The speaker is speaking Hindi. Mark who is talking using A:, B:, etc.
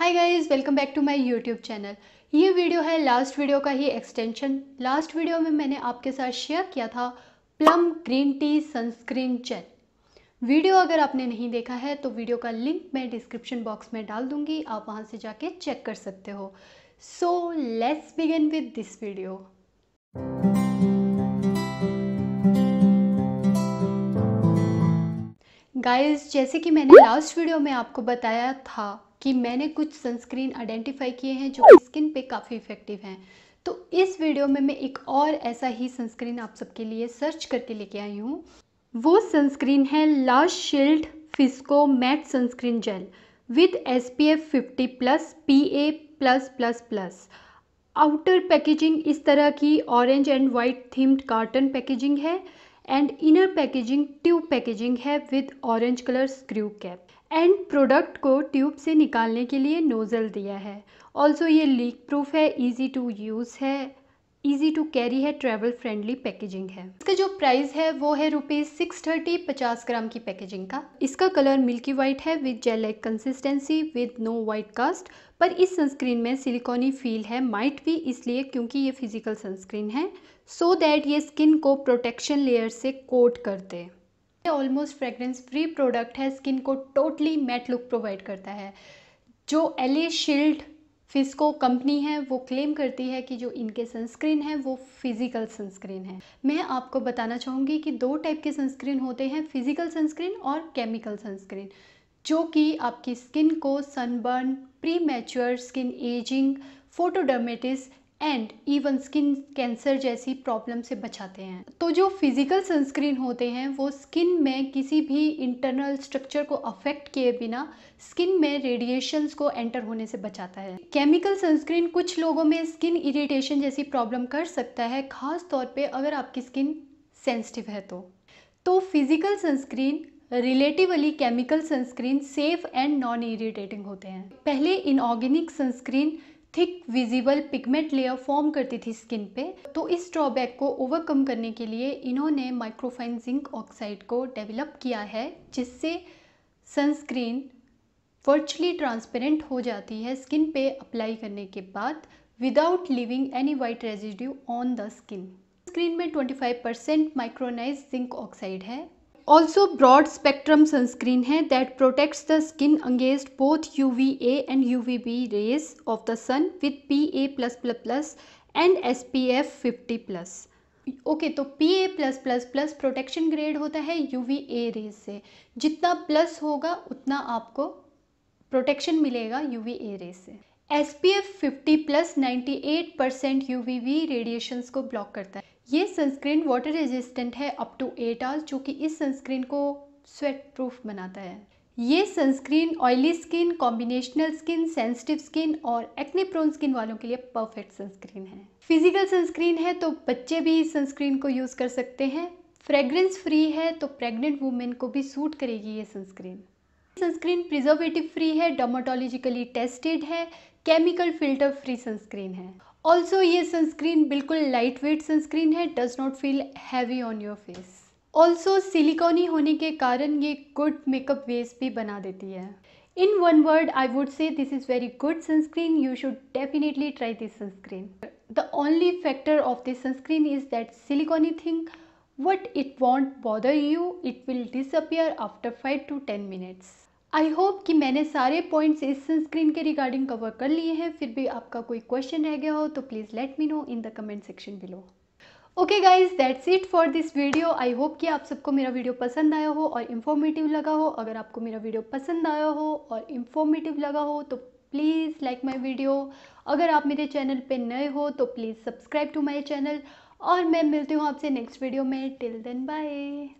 A: Hi guys welcome back to my YouTube channel ये वीडियो है लास्ट वीडियो का ही एक्सटेंशन लास्ट वीडियो में मैंने आपके साथ शेयर किया था plum green tea sunscreen gel video अगर आपने नहीं देखा है तो वीडियो का लिंक मैं डिस्क्रिप्शन बॉक्स में डाल दूंगी आप वहाँ से जाके चेक कर सकते हो so let's begin with this video guys जैसे कि मैंने लास्ट वीडियो में आपको बताया था कि मैंने कुछ सनस्क्रीन आइडेंटिफाई किए हैं जो स्किन पे काफ़ी इफ़ेक्टिव हैं तो इस वीडियो में मैं एक और ऐसा ही सनस्क्रीन आप सबके लिए सर्च करके लेके आई हूँ वो सनस्क्रीन है लाश शील्ड फिस्को matte sunscreen gel with S P F fifty plus P A plus plus plus outer packaging इस तरह की orange and white themed carton packaging है and inner packaging tube packaging है with orange colour screw cap and product को ट्यूब से निकालने के लिए नोज़ल दिया है ऑल्सो ये लीक प्रूफ है ईजी टू यूज़ है ईजी टू कैरी है ट्रैवल फ्रेंडली पैकेजिंग है इसका जो प्राइस है वो है रुपीज़ सिक्स थर्टी पचास ग्राम की पैकेजिंग का इसका कलर मिल्की वाइट है with gel like consistency with no white cast पर इस सनस्क्रीन में सिलिकॉनी फील है माइट भी इसलिए क्योंकि ये फिजिकल सनस्क्रीन है सो so दैट ये स्किन को प्रोटेक्शन लेयर से कोट कर दे ये ऑलमोस्ट फ्रेग्रेंस फ्री प्रोडक्ट है स्किन को टोटली मैट लुक प्रोवाइड करता है जो ए शील्ड फिस्को कंपनी है वो क्लेम करती है कि जो इनके सनस्क्रीन है वो फिजिकल सनस्क्रीन है मैं आपको बताना चाहूँगी कि दो टाइप के सनस्क्रीन होते हैं फिजिकल सनस्क्रीन और केमिकल सनस्क्रीन जो कि आपकी स्किन को sunburn premature skin ageing photodermatitis and even skin cancer जैसी प्रॉब्लम से बचाते हैं तो जो फिजिकल सनस्क्रीन होते हैं वो स्किन में किसी भी इंटरनल स्ट्रक्चर को अफेक्ट किए बिना स्किन में रेडिएशंस को एंटर होने से बचाता है केमिकल सनस्क्रीन कुछ लोगों में स्किन इरिटेशन जैसी प्रॉब्लम कर सकता है खास तौर पे अगर आपकी स्किन सेंसिटिव है तो तो physical sunscreen relatively chemical sunscreen safe and non irritating होते हैं पहले inorganic sunscreen thick visible pigment layer form करती थी स्किन पे तो इस ड्रॉबैक को ओवरकम करने के लिए इन्होंने माइक्रोफाइन जिंक ऑक्साइड को डेवलप किया है जिससे सनस्क्रीन वर्चुअली ट्रांसपेरेंट हो जाती है स्किन पे अप्लाई करने के बाद without leaving any white residue on the skin screen में 25% माइक्रोनाइज जिंक ऑक्साइड है Also broad spectrum sunscreen hai that protects the skin against both UVA and UVB rays of the sun with PA++ and SPF 50+. Okay okay, तो P A plus plus plus protection grade होता है यू वी ए रेज से जितना प्लस होगा उतना आपको प्रोटेक्शन मिलेगा यू वी ए रेज से S P F fifty plus ninety eight percent U V V radiations को ब्लॉक करता है ये sunscreen water resistant up to eight एट आवर्स जो कि इस सनस्क्रीन को स्वेट प्रूफ बनाता है ये sunscreen oily skin combinational skin sensitive skin और एक्ने प्रोन स्किन वालों के लिए परफेक्ट सनस्क्रीन है फिजिकल सनस्क्रीन है तो बच्चे भी इस सनस्क्रीन को यूज़ कर सकते हैं फ्रेग्रेंस फ्री है तो प्रेग्नेंट वुमेन को भी सूट करेगी ये सनस्क्रीन सनस्क्रीन प्रिजर्वेटिव फ्री है डर्माटोलॉजिकली टेस्टेड है केमिकल फिल्टर फ्री सनस्क्रीन है ऑल्सो ये सनस्क्रीन बिल्कुल लाइट वेट सनस्क्रीन है does not feel heavy on your face also silicony होने के कारण ये गुड मेकअप वेस भी बना देती है in one word I would say this is very good sunscreen you should definitely try this sunscreen the only factor of this sunscreen is that silicony thing but it won't bother you it will disappear after five to ten minutes I hope कि मैंने सारे पॉइंट्स इस सनस्क्रीन के रिगार्डिंग कवर कर लिए हैं फिर भी आपका कोई क्वेश्चन रह गया हो तो please let me know in the comment section below okay guys that's it for this video I hope कि आप सबको मेरा वीडियो पसंद आया हो और इन्फॉर्मेटिव लगा हो अगर आपको मेरा वीडियो पसंद आया हो और इन्फॉर्मेटिव लगा हो तो प्लीज़ लाइक माई वीडियो अगर आप मेरे चैनल पर नए हो तो please subscribe to my channel और मैं मिलती हूँ आपसे नेक्स्ट वीडियो में टिल देन बाय